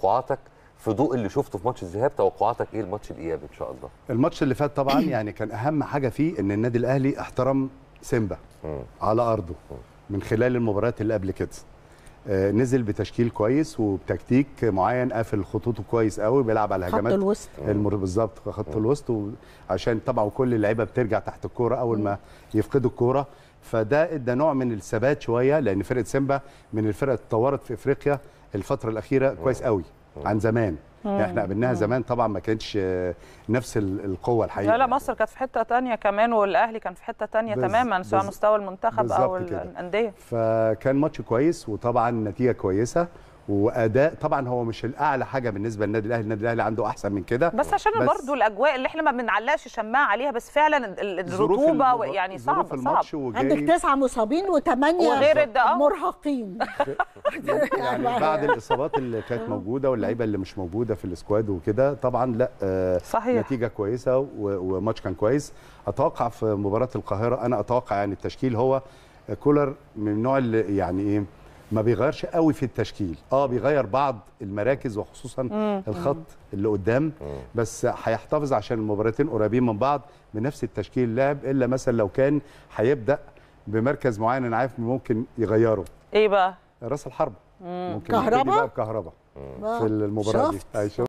توقعاتك في ضوء اللي شفته في ماتش الذهاب توقعاتك ايه الماتش الاياب ان شاء الله الماتش اللي فات طبعا يعني كان اهم حاجه فيه ان النادي الاهلي احترم سيمبا على ارضه من خلال المباريات اللي قبل كده آه، نزل بتشكيل كويس وبتكتيك معين قافل خطوطه كويس قوي بيلعب على الهجمات خط الوسط آه، المر... بالظبط خط آه. الوسط عشان طبعا كل اللعيبه بترجع تحت الكوره اول ما يفقدوا الكوره فده ادى نوع من الثبات شويه لان فرقه سيمبا من الفرق اتطورت في افريقيا الفتره الاخيره كويس قوي عن زمان يعني احنا قابلناها زمان طبعا ما كانتش آه، نفس القوه الحقيقيه لا لا مصر كانت في حته تانية كمان والاهلي كان في حته تانية تماما سواء مستوى المنتخب او الانديه فكان ماتش كويس وطبعا نتيجه كويسه واداء طبعا هو مش الاعلى حاجه بالنسبه للنادي الاهلي النادي الاهلي عنده احسن من كده بس عشان بس برضو الاجواء اللي احنا ما بنعلقش شماعه عليها بس فعلا الرطوبه يعني صعب صعب عندك تسعه مصابين وثمانيه وغير آه. مرهقين يعني بعد الاصابات اللي كانت موجوده واللعيبه اللي مش موجوده في السكواد وكده طبعا لا آه، صحيح. نتيجه كويسه وماتش كان كويس اتوقع في مباراه القاهره انا اتوقع يعني التشكيل هو كولر من النوع اللي يعني ايه ما بيغيرش قوي في التشكيل اه بيغير بعض المراكز وخصوصا مم. الخط اللي قدام مم. بس هيحتفظ عشان المباراتين قريبين من بعض بنفس التشكيل اللعب الا مثلا لو كان هيبدا بمركز معين انا عارف ممكن يغيره ايه بقى راس الحربه ممكن كهرباء كهرباء في المباراه دي